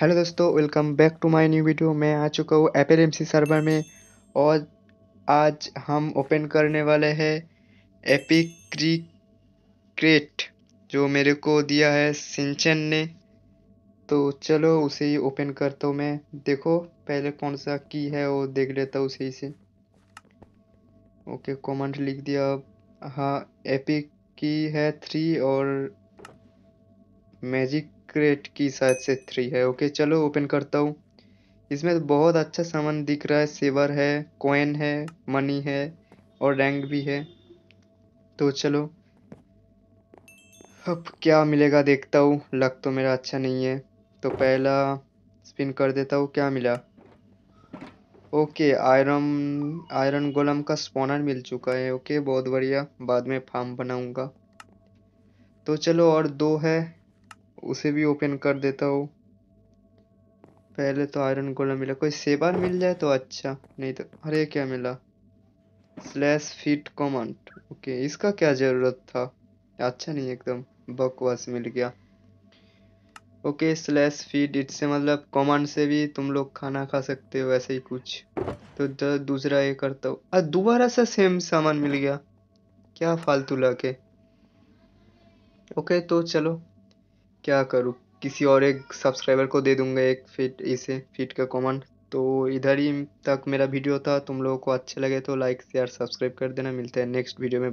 hello दोस्तों welcome back to my new video मैं आ चुका हूँ एपेल एम सर्वर में और आज हम ओपन करने वाले हैं एपिक्री क्रेट जो मेरे को दिया है सिंचन ने तो चलो उसे ही ओपन करता हूँ मैं देखो पहले कौन सा की है वो देख लेता हूँ उसी से ओके कमेंट लिख दिया अब हाँ एपिक की है थ्री और मैजिक क्रेट की शायद से थ्री है ओके चलो ओपन करता हूँ इसमें तो बहुत अच्छा सामान दिख रहा है सेवर है कॉइन है मनी है और रैंक भी है तो चलो अब क्या मिलेगा देखता हूँ लक तो मेरा अच्छा नहीं है तो पहला स्पिन कर देता हूँ क्या मिला ओके आयरन आयरन गोलम का स्पॉनर मिल चुका है ओके बहुत बढ़िया बाद में फार्म बनाऊंगा तो चलो और दो है उसे भी ओपन कर देता हूँ पहले तो आयरन गोला मिला कोई सेबार मिल जाए तो अच्छा नहीं तो अरे क्या मिला स्लैश फिट कमांड ओके इसका क्या ज़रूरत था अच्छा नहीं एकदम बकवास मिल गया ओके स्लैश फीड इससे मतलब कमांड से भी तुम लोग खाना खा सकते हो ऐसे ही कुछ तो दूसरा ये करता हूँ दोबारा सा सेम सामान मिल गया क्या फालतू लाके ओके तो चलो क्या करूँ किसी और एक सब्सक्राइबर को दे दूंगा एक फिट इसे फिट का कमेंट तो इधर ही तक मेरा वीडियो था तुम लोगों को अच्छा लगे तो लाइक शेयर सब्सक्राइब कर देना मिलते हैं नेक्स्ट वीडियो में